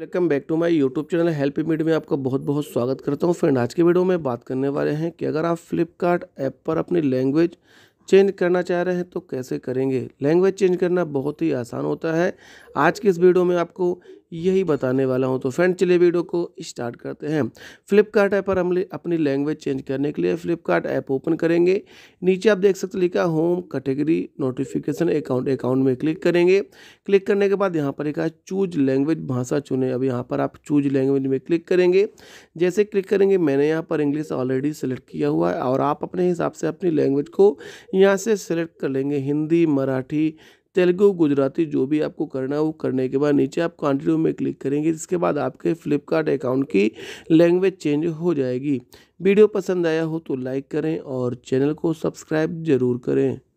welcome back to my YouTube channel help मीड में आपका बहुत बहुत स्वागत करता हूं फ्रेंड आज के वीडियो में बात करने वाले हैं कि अगर आप फ्लिपकार्ट ऐप पर अपनी लैंग्वेज चेंज करना चाह रहे हैं तो कैसे करेंगे लैंग्वेज चेंज करना बहुत ही आसान होता है आज की इस वीडियो में आपको यही बताने वाला हूँ तो फ्रेंड चलिए वीडियो को स्टार्ट करते हैं फ्लिपकार्ट ऐप पर हम अपनी लैंग्वेज चेंज करने के लिए फ्लिपकार्ट ऐप ओपन करेंगे नीचे आप देख सकते लिखा home category notification account account में क्लिक करेंगे क्लिक करने के बाद यहाँ पर लिखा है चूज लैंग्वेज भाषा चुने अब यहाँ पर आप चूज लैंग्वेज में क्लिक करेंगे जैसे क्लिक करेंगे मैंने यहाँ पर इंग्लिश ऑलरेडी सेलेक्ट किया हुआ है और आप अपने हिसाब से अपनी लैंग्वेज को यहाँ से सेलेक्ट कर लेंगे हिंदी मराठी तेलुगु गुजराती जो भी आपको करना है वो करने के बाद नीचे आप कंटिन्यू में क्लिक करेंगे जिसके बाद आपके फ्लिपकार्ट अकाउंट की लैंग्वेज चेंज हो जाएगी वीडियो पसंद आया हो तो लाइक करें और चैनल को सब्सक्राइब ज़रूर करें